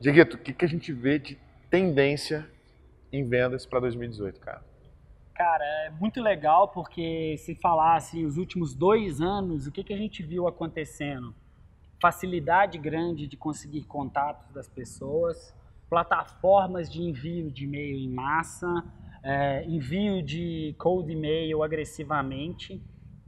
Dieguito, o que, que a gente vê de tendência em vendas para 2018, cara? Cara, é muito legal porque se falasse assim, os últimos dois anos, o que, que a gente viu acontecendo? Facilidade grande de conseguir contatos das pessoas, plataformas de envio de e-mail em massa, é, envio de cold e-mail agressivamente.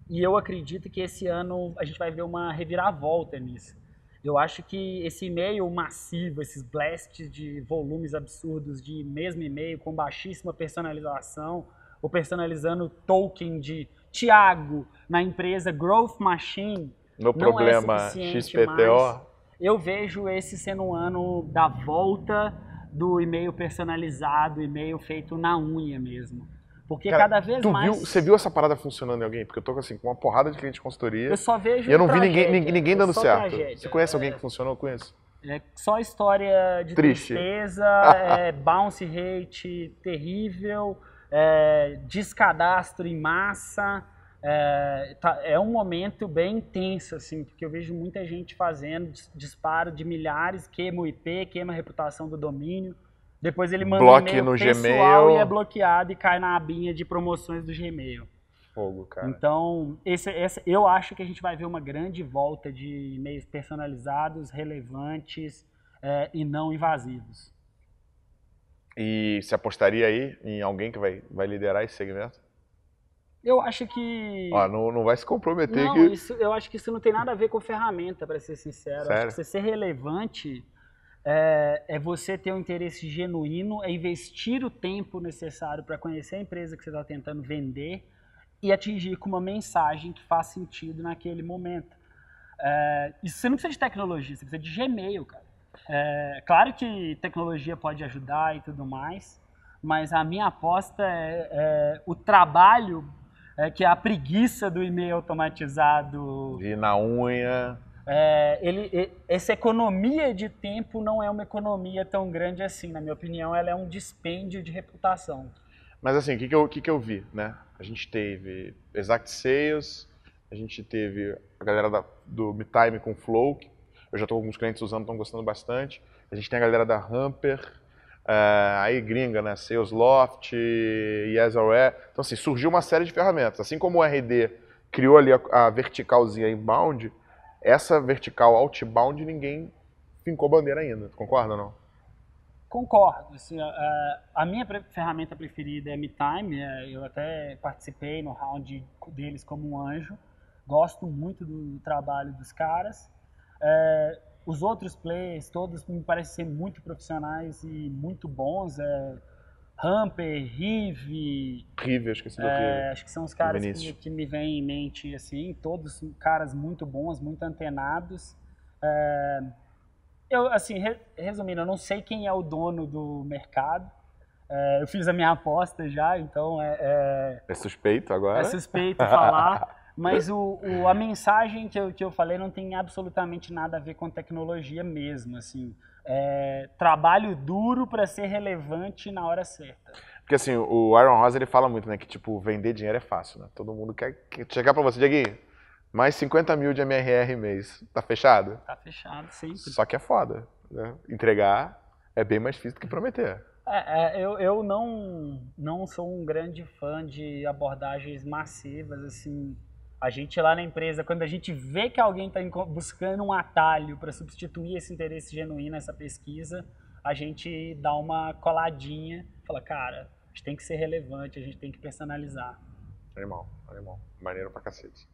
E eu acredito que esse ano a gente vai ver uma reviravolta nisso. Eu acho que esse e-mail massivo, esses blasts de volumes absurdos de mesmo e-mail com baixíssima personalização, ou personalizando token de Tiago na empresa Growth Machine. No é problema é XPTO. Eu vejo esse sendo um ano da volta do e-mail personalizado, e-mail feito na unha mesmo. Porque Cara, cada vez mais. Viu, você viu essa parada funcionando em alguém? Porque eu tô assim, com uma porrada de cliente de consultoria. Eu só vejo. E eu não tragédia, vi ninguém, ninguém dando certo. Tragédia. Você conhece é... alguém que funcionou? Eu conheço. É só história de Triste. tristeza, é, bounce rate terrível, é, descadastro em massa. É, tá, é, um momento bem intenso, assim, porque eu vejo muita gente fazendo disparo de milhares, queima o IP, queima a reputação do domínio. Depois ele manda Bloque um e-mail no pessoal Gmail. e é bloqueado e cai na abinha de promoções do Gmail. Fogo, cara. Então, esse, esse, eu acho que a gente vai ver uma grande volta de e-mails personalizados, relevantes é, e não invasivos. E se apostaria aí em alguém que vai, vai liderar esse segmento? Eu acho que. não, não vai se comprometer não, que... isso, eu acho que isso não tem nada a ver com ferramenta, para ser sincero. Sério? Acho que você ser relevante é, é você ter um interesse genuíno, é investir o tempo necessário para conhecer a empresa que você está tentando vender e atingir com uma mensagem que faz sentido naquele momento. É, isso você não precisa de tecnologia, você precisa de Gmail, cara. É, claro que tecnologia pode ajudar e tudo mais, mas a minha aposta é, é o trabalho é que a preguiça do e-mail automatizado. De na unha. É, ele, essa economia de tempo não é uma economia tão grande assim, na minha opinião, ela é um dispêndio de reputação. Mas assim, o que, que, eu, que, que eu vi, né? A gente teve Exact Sales, a gente teve a galera da, do MeTime com Flow, que eu já estou com alguns clientes usando, estão gostando bastante. A gente tem a galera da Hamper, uh, aí gringa, né? Sales Loft, Yes.re. Então assim, surgiu uma série de ferramentas. Assim como o RD criou ali a, a verticalzinha inbound, essa vertical outbound ninguém fincou bandeira ainda. Concorda ou não? Concordo. Assim, a, minha ferramenta preferida é MeTime. É, eu até participei no round deles como um anjo. Gosto muito do trabalho dos caras. É, os outros players, todos me parecem ser muito profissionais e muito bons. É, Hamper, Rive. Rive, eu esqueci do é, Rive. Acho que são os caras que, que, me vêm em mente, assim, todos caras muito bons, muito antenados. É, eu, assim, re, resumindo, eu não sei quem é o dono do mercado. É, eu fiz a minha aposta já, então é. É, é suspeito agora? É suspeito falar. Mas o, o, a mensagem que eu, que eu falei não tem absolutamente nada a ver com tecnologia mesmo, assim. É, trabalho duro para ser relevante na hora certa. Porque assim, o Aaron Ross ele fala muito, né, que tipo, vender dinheiro é fácil, né? Todo mundo quer, quer chegar para você, Diego, mais 50 mil de MRR mês, tá fechado? Tá fechado, sempre. Só que é foda, né? Entregar é bem mais difícil do que prometer. É, é, eu, eu não, não sou um grande fã de abordagens massivas, assim, a gente lá na empresa, quando a gente vê que alguém está buscando um atalho para substituir esse interesse genuíno, essa pesquisa, a gente dá uma coladinha, fala, cara, a gente tem que ser relevante, a gente tem que personalizar. Animal, animal. Maneiro pra cacete.